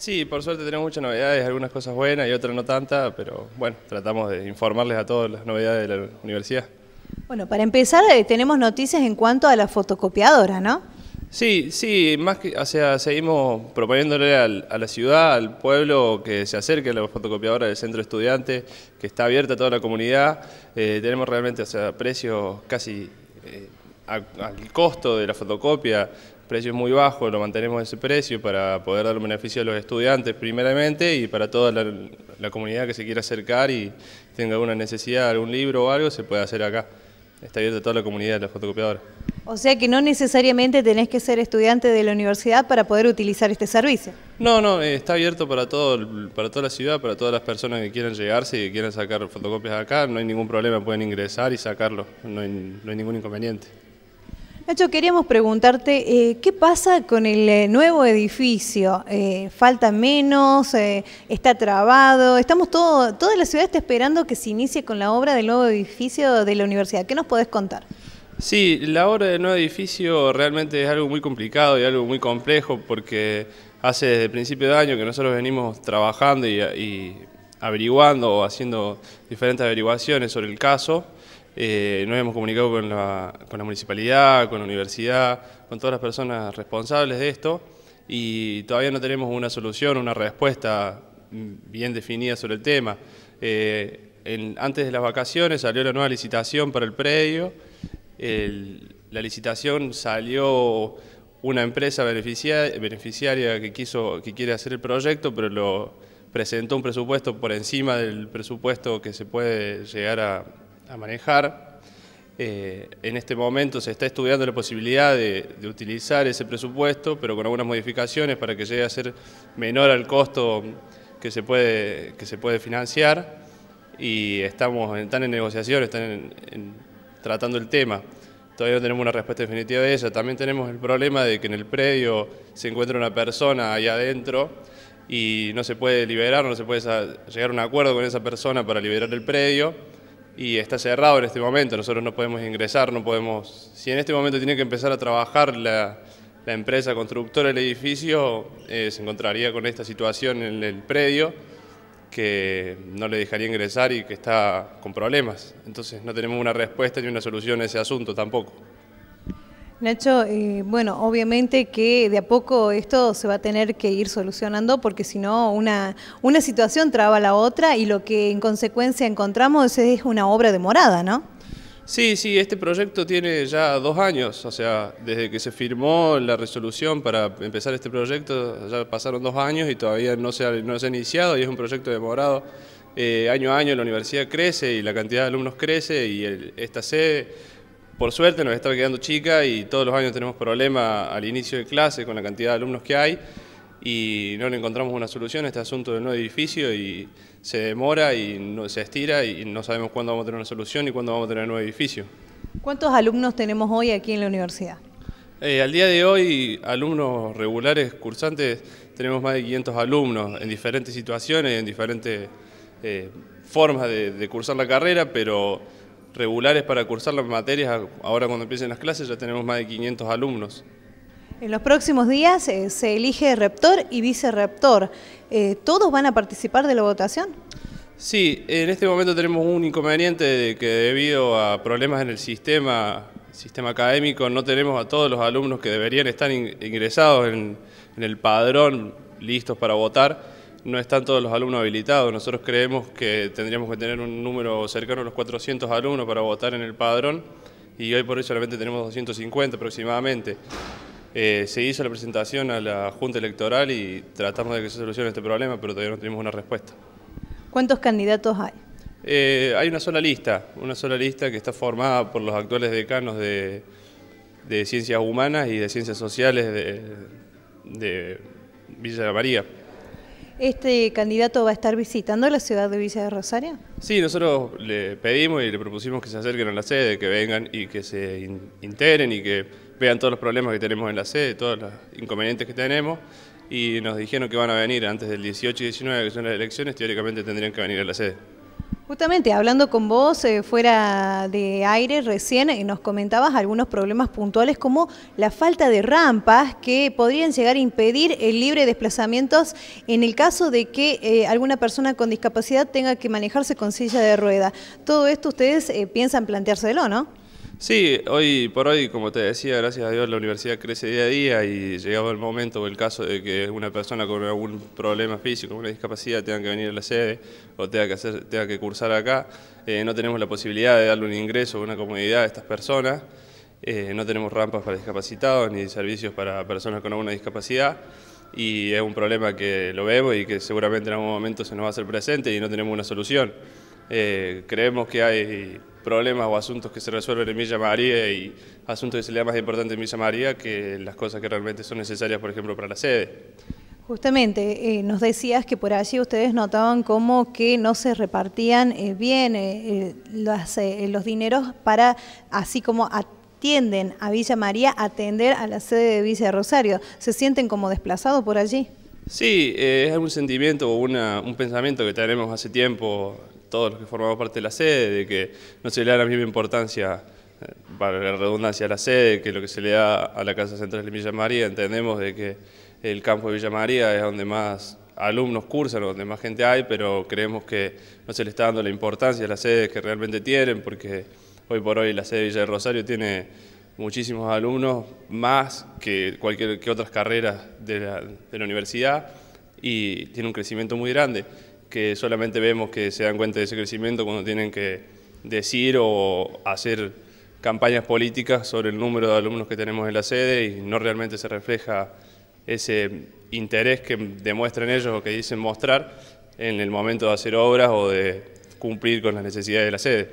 Sí, por suerte tenemos muchas novedades, algunas cosas buenas y otras no tantas, pero bueno, tratamos de informarles a todos las novedades de la universidad. Bueno, para empezar, eh, tenemos noticias en cuanto a la fotocopiadora, ¿no? Sí, sí, más que, o sea, seguimos proponiéndole a la ciudad, al pueblo que se acerque a la fotocopiadora del centro estudiante, que está abierta a toda la comunidad. Eh, tenemos realmente, o sea, precios casi eh, al costo de la fotocopia, precio es muy bajo, lo mantenemos ese precio para poder dar beneficio a los estudiantes primeramente y para toda la, comunidad que se quiera acercar y tenga alguna necesidad, algún libro o algo, se puede hacer acá. Está abierta toda la comunidad de la fotocopiadora. O sea que no necesariamente tenés que ser estudiante de la universidad para poder utilizar este servicio. No, no, eh, está abierto para, todo, para toda la ciudad, para todas las personas que quieran llegarse y que quieran sacar fotocopias acá. No hay ningún problema, pueden ingresar y sacarlo, no no hay ningún inconveniente. Nacho, queríamos preguntarte, eh, ¿qué pasa con el eh, nuevo edificio? Eh, ¿Falta menos? ¿Está trabado? Estamos toda la ciudad está esperando que se inicie con la obra del nuevo edificio de la universidad. ¿Qué nos podés contar? Sí, la obra del nuevo edificio realmente es algo muy complicado y algo muy complejo porque hace desde el principio de año que nosotros venimos trabajando y, y averiguando o haciendo diferentes averiguaciones sobre el caso. Eh, nos hemos comunicado con la, municipalidad, con la universidad, con todas las personas responsables de esto y todavía no tenemos una solución, una respuesta bien definida sobre el tema. Eh, antes de las vacaciones salió la nueva licitación para el predio, la licitación salió una empresa beneficiaria, beneficiaria que, quiso, que quiere hacer el proyecto, pero lo presentó un presupuesto por encima del presupuesto que se puede llegar a a manejar. Eh, en este momento se está estudiando la posibilidad de, utilizar ese presupuesto, pero con algunas modificaciones para que llegue a ser menor al costo que se puede, que se puede financiar y estamos están en negociaciones, están en, tratando el tema. Todavía no tenemos una respuesta definitiva de ella. También tenemos el problema de que en el predio se encuentra una persona ahí adentro y no se puede liberar, no se puede llegar a un acuerdo con esa persona para liberar el predio y está cerrado en este momento, nosotros no podemos ingresar, no podemos... Si en este momento tiene que empezar a trabajar la, empresa constructora del edificio, eh, se encontraría con esta situación en el predio que no le dejaría ingresar y que está con problemas. Entonces no tenemos una respuesta ni una solución a ese asunto tampoco. Nacho, eh, bueno, obviamente que de a poco esto se va a tener que ir solucionando porque si no una, una situación traba la otra y lo que en consecuencia encontramos es una obra demorada, ¿no? Sí, sí, este proyecto tiene ya dos años, o sea, desde que se firmó la resolución para empezar este proyecto ya pasaron dos años y todavía no se ha, no se ha iniciado y es un proyecto demorado. Eh, año a año la universidad crece y la cantidad de alumnos crece y esta sede por suerte nos está quedando chica y todos los años tenemos problemas al inicio de clase con la cantidad de alumnos que hay y no le encontramos una solución a este asunto del nuevo edificio y se demora y no, se estira y no sabemos cuándo vamos a tener una solución y cuándo vamos a tener un nuevo edificio. ¿Cuántos alumnos tenemos hoy aquí en la universidad? Eh, al día de hoy, alumnos regulares, cursantes, tenemos más de 500 alumnos en diferentes situaciones, en diferentes eh, formas de cursar la carrera, pero regulares para cursar las materias. Ahora cuando empiecen las clases ya tenemos más de 500 alumnos. En los próximos días eh, se elige rector y vicerrector. Eh, ¿Todos van a participar de la votación? Sí, en este momento tenemos un inconveniente de que debido a problemas en el sistema, sistema académico no tenemos a todos los alumnos que deberían estar ingresados en el padrón listos para votar no están todos los alumnos habilitados. Nosotros creemos que tendríamos que tener un número cercano a los 400 alumnos para votar en el padrón y hoy por hoy solamente tenemos 250 aproximadamente. Eh, se hizo la presentación a la Junta Electoral y tratamos de que se solucione este problema, pero todavía no tenemos una respuesta. ¿Cuántos candidatos hay? Eh, hay una sola lista, una sola lista que está formada por los actuales decanos de, Ciencias Humanas y de Ciencias Sociales de, de Villa María. ¿Este candidato va a estar visitando la ciudad de Villa de Rosario? Sí, nosotros le pedimos y le propusimos que se acerquen a la sede, que vengan y que se integren y que vean todos los problemas que tenemos en la sede, todos los inconvenientes que tenemos y nos dijeron que van a venir antes del 18 y 19, que son las elecciones, teóricamente tendrían que venir a la sede. Justamente, hablando con vos eh, fuera de aire recién, eh, nos comentabas algunos problemas puntuales como la falta de rampas que podrían llegar a impedir el libre desplazamiento en el caso de que eh, alguna persona con discapacidad tenga que manejarse con silla de rueda. Todo esto ustedes piensan planteárselo, ¿no? Sí, hoy por hoy, como te decía, gracias a Dios la universidad crece día a día y llegado el momento o el caso de que una persona con algún problema físico, una discapacidad, tenga que venir a la sede o tenga que, hacer, tenga que cursar acá, eh, no tenemos la posibilidad de darle un ingreso a una comodidad a estas personas, eh, no tenemos rampas para discapacitados ni servicios para personas con alguna discapacidad y es un problema que lo vemos y que seguramente en algún momento se nos va a hacer presente y no tenemos una solución. Eh, creemos que hay problemas o asuntos que se resuelven en Villa María y asuntos que se le más importante en Villa María que las cosas que realmente son necesarias, por ejemplo, para la sede. Justamente, eh, nos decías que por allí ustedes notaban como que no se repartían eh, bien eh, los dineros para, así como atienden a Villa María, atender a la sede de Villa Rosario. ¿Se sienten como desplazados por allí? Sí, es un sentimiento o un pensamiento que tenemos hace tiempo todos los que formamos parte de la sede, de que no se le da la misma importancia eh, para la redundancia a la sede, que lo que se le da a la Casa Central de Villa María, entendemos de que el campo de Villa María es donde más alumnos cursan, donde más gente hay, pero creemos que no se le está dando la importancia a las sedes que realmente tienen, porque hoy por hoy la sede de Villa del Rosario tiene muchísimos alumnos, más que cualquier que otras carreras de la universidad, y tiene un crecimiento muy grande que solamente vemos que se dan cuenta de ese crecimiento cuando tienen que decir o hacer campañas políticas sobre el número de alumnos que tenemos en la sede y no realmente se refleja ese interés que demuestran ellos o que dicen mostrar en el momento de hacer obras o de cumplir con las necesidades de la sede.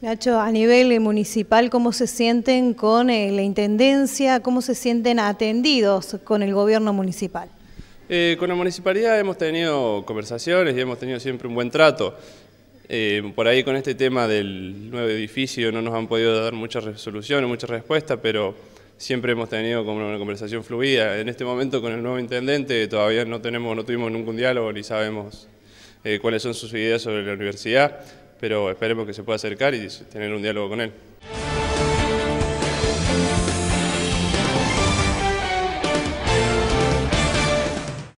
Nacho, a nivel municipal, ¿cómo se sienten con eh, la Intendencia? ¿Cómo se sienten atendidos con el gobierno municipal? Eh, con la municipalidad hemos tenido conversaciones y hemos tenido siempre un buen trato. Eh, por ahí con este tema del nuevo edificio no nos han podido dar muchas resoluciones, muchas respuestas, pero siempre hemos tenido como una conversación fluida. En este momento con el nuevo intendente todavía no, tenemos, no tuvimos ningún diálogo ni sabemos eh, cuáles son sus ideas sobre la universidad, pero esperemos que se pueda acercar y tener un diálogo con él.